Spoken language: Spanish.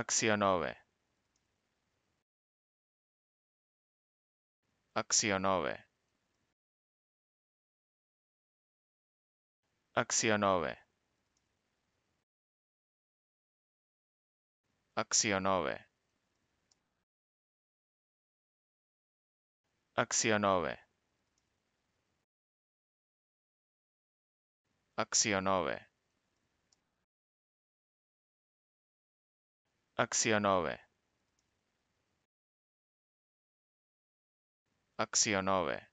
Accionove. Accionove. Accionove. Accionove. Accionove. Accionove. Accionove. Accionove.